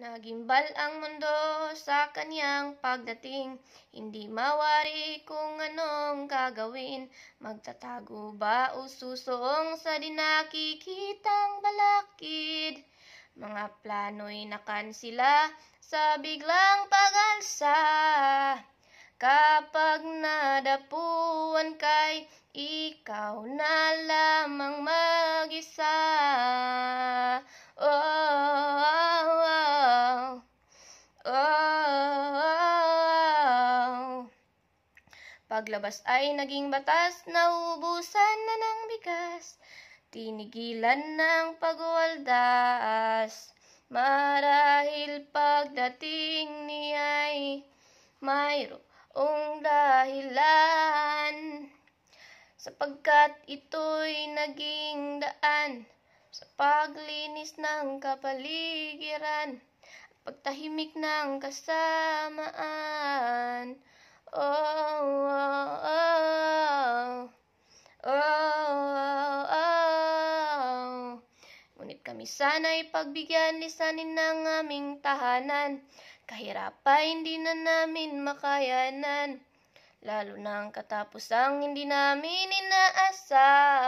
Nagimbal ang mundo sa kaniyang pagdating, hindi mawari kung anong gagawin. Magtatago ba o susoong sa dinakikitang nakikitang balakid? Mga plano'y nakansila sa biglang pagalsa. Kapag nadapuan kay ikaw na lamang mag-isa. Paglabas ay naging batas, naubusan na ng bigas. Tinigilan ng pagwaldas. Marahil pagdating niya'y mayroong dahilan. Sapagkat ito'y naging daan sa paglinis ng kapaligiran, pagtahimik ng kasamaan oh, oh, oh, oh, oh. Ngunit kami sana'y pagbigyan ng aming tahanan. Kahirapan hindi na namin makayanan. Lalo na ang katapusang hindi namin inaasahan.